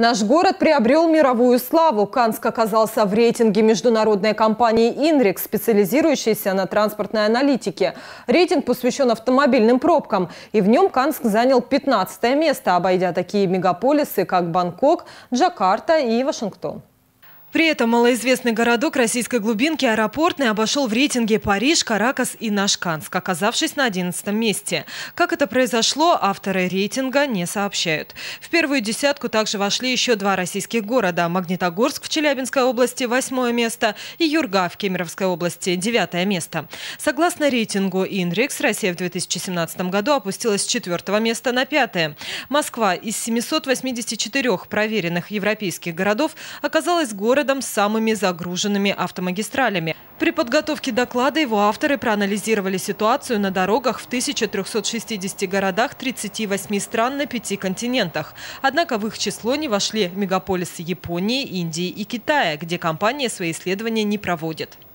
Наш город приобрел мировую славу. Канск оказался в рейтинге международной компании Inrix, специализирующейся на транспортной аналитике. Рейтинг посвящен автомобильным пробкам. И в нем Канск занял 15 место, обойдя такие мегаполисы, как Бангкок, Джакарта и Вашингтон. При этом малоизвестный городок российской глубинки аэропортный обошел в рейтинге Париж, Каракас и Нашканск, оказавшись на 11 месте. Как это произошло, авторы рейтинга не сообщают. В первую десятку также вошли еще два российских города – Магнитогорск в Челябинской области – восьмое место и Юрга в Кемеровской области – девятое место. Согласно рейтингу Индекс, Россия в 2017 году опустилась с четвертого места на пятое. Москва из 784 проверенных европейских городов оказалась городом, городом с самыми загруженными автомагистралями. При подготовке доклада его авторы проанализировали ситуацию на дорогах в 1360 городах 38 стран на пяти континентах. Однако в их число не вошли мегаполисы Японии, Индии и Китая, где компания свои исследования не проводит.